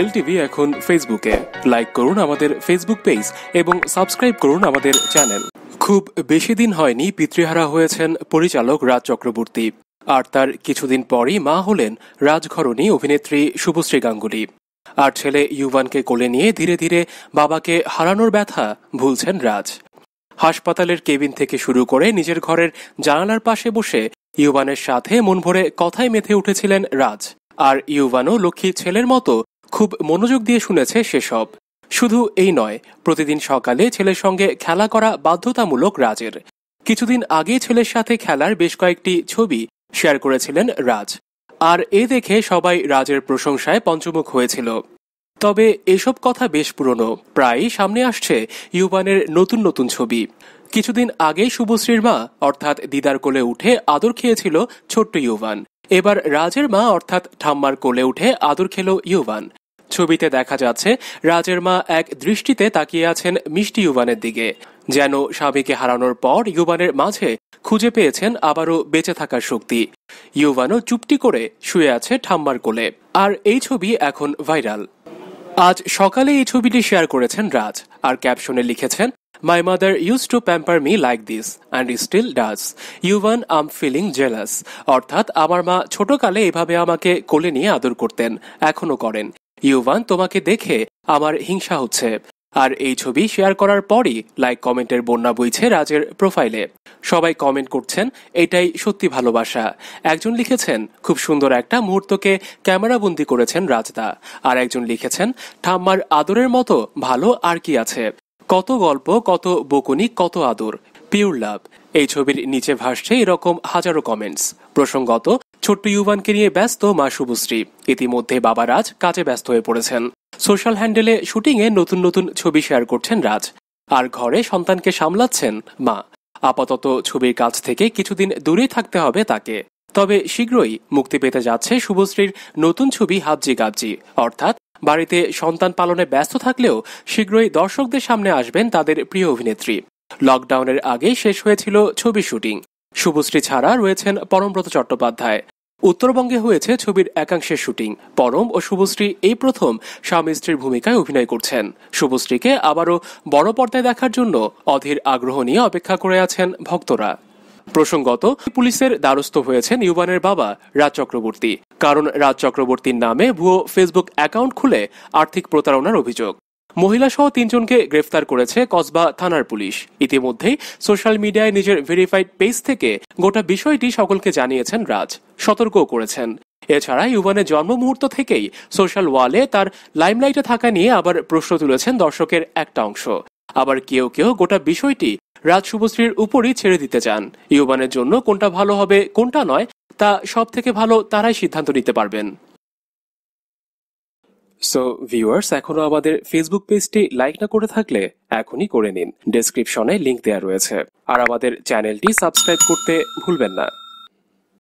LTV এখন ফেসবুকে like করুন আমাদের ফেসবুক পেজ এবং সাবস্ক্রাইব করুন আমাদের চ্যানেল খুব বেশি দিন হয়নি পিতৃহারা হয়েছেন পরিচালক রাজ চক্রবর্তী আর তার কিছুদিন পরই মা হলেন রাজঘরণী অভিনেত্রী শুভশ্রী গাঙ্গুলি আর ছেলে ইউভানকে কোলে নিয়ে ধীরে ধীরে বাবাকে হারানোর ব্যথা ভুলছেন রাজ হাসপাতালের কেবিন থেকে শুরু করে নিজের ঘরের জানালার পাশে বসে ইউবানের সাথে মন ভরে কথায় মেথে উঠেছিলেন রাজ আর ইউবানও লক্ষ্মীর ছেলের মতো খুব মনোযোগ দিয়ে শুনেছে সেসব শুধু এই নয় প্রতিদিন সকালে ছেলের সঙ্গে খেলা করা বাধ্যতামূলক রাজের কিছুদিন আগে ছেলের সাথে খেলার বেশ কয়েকটি ছবি শেয়ার করেছিলেন রাজ আর এ দেখে সবাই রাজের প্রশংসায় পঞ্চমুখ হয়েছিল তবে এসব কথা বেশ পুরনো প্রায় সামনে আসছে ইউবানের নতুন নতুন ছবি কিছুদিন আগে শুভশ্রীর মা অর্থাৎ দিদার কোলে উঠে আদর খেয়েছিল ছোট্ট ইউবান এবার রাজের মা অর্থাৎ ঠাম্মার কোলে উঠে আদর খেল ইউবান ছবিতে দেখা যাচ্ছে রাজের মা এক দৃষ্টিতে তাকিয়ে আছেন মিষ্টি ইউবানের দিকে যেন স্বামীকে হারানোর পর ইউবানের মাঝে খুঁজে পেয়েছেন আবারও বেঁচে থাকার শক্তি ইউবানও চুপটি করে শুয়ে আছে ঠাম্মার কোলে আর এই ছবি এখন ভাইরাল আজ সকালে এই ছবিটি শেয়ার করেছেন রাজ আর ক্যাপশনে লিখেছেন mother use to pamper me like this and and still does Even am feeling jealous অর্থাৎ আমার মা ছোটকালে এভাবে আমাকে কোলে নিয়ে আদর করতেন এখনও করেন ইউভান তোমাকে দেখে আমার হিংসা হচ্ছে আর এই ছবি শেয়ার করার পরই লাইক কমেন্টের বন্যা বইছে রাজের প্রোফাইলে সবাই কমেন্ট করছেন এটাই সত্যি ভালোবাসা একজন লিখেছেন খুব সুন্দর একটা মুহূর্তকে ক্যামেরাবন্দি করেছেন রাজদা আর একজন লিখেছেন ঠাম্মার আদরের মতো ভালো আর কি আছে কত গল্প কত বকুনি কত আদর পিওর লাভ এই ছবির নিচে ভাসছে এরকম হাজারো কমেন্টস প্রসঙ্গত ছোট্ট ইউভানকে নিয়ে ব্যস্ত মা শুভশ্রী ইতিমধ্যে বাবা রাজ কাজে ব্যস্ত হয়ে পড়েছেন সোশ্যাল হ্যান্ডেলে শুটিংয়ে নতুন নতুন ছবি শেয়ার করছেন রাজ আর ঘরে সন্তানকে সামলাচ্ছেন মা আপাতত ছবির কাজ থেকে কিছুদিন দূরে থাকতে হবে তাকে তবে শীঘ্রই মুক্তি পেতে যাচ্ছে শুভশ্রীর নতুন ছবি হাবজি গাবজি অর্থাৎ বাড়িতে সন্তান পালনে ব্যস্ত থাকলেও শীঘ্রই দর্শকদের সামনে আসবেন তাদের প্রিয় অভিনেত্রী লকডাউনের আগে শেষ হয়েছিল ছবি শুটিং শুভশ্রী ছাড়া রয়েছেন পরমব্রত চট্টোপাধ্যায় উত্তরবঙ্গে হয়েছে ছবির একাংশের শুটিং পরম ও শুভশ্রী এই প্রথম স্বামী স্ত্রীর ভূমিকায় অভিনয় করছেন শুভশ্রীকে আবারও বড় পর্দায় দেখার জন্য অধীর আগ্রহ নিয়ে অপেক্ষা করে আছেন ভক্তরা প্রসঙ্গত পুলিশের দ্বারস্থ হয়েছেন ইউবানের বাবা রাজ চক্রবর্তী কারণ রাজ চক্রবর্তীর নামে ভুয়ো ফেসবুক অ্যাকাউন্ট খুলে আর্থিক প্রতারণার অভিযোগ মহিলাসহ তিনজনকে গ্রেফতার করেছে কসবা থানার পুলিশ ইতিমধ্যেই সোশ্যাল মিডিয়ায় নিজের ভেরিফাইড পেজ থেকে গোটা বিষয়টি সকলকে জানিয়েছেন রাজ সতর্কও করেছেন এছাড়া ইউবানের জন্ম মুহূর্ত থেকেই সোশ্যাল ওয়ালে তার লাইমলাইটে থাকা নিয়ে আবার প্রশ্ন তুলেছেন দর্শকের একটা অংশ আবার কেউ কেউ গোটা বিষয়টি রাজ শুভশ্রীর উপরই ছেড়ে দিতে চান ইউবানের জন্য কোনটা ভালো হবে কোনটা নয় তা সব থেকে ভালো তারাই সিদ্ধান্ত নিতে পারবেন সো ভিউয়ার্স এখনো আমাদের ফেসবুক পেজটি লাইক না করে থাকলে এখনই করে নিন ডেসক্রিপশনে লিংক দেওয়া রয়েছে আর আমাদের চ্যানেলটি সাবস্ক্রাইব করতে ভুলবেন না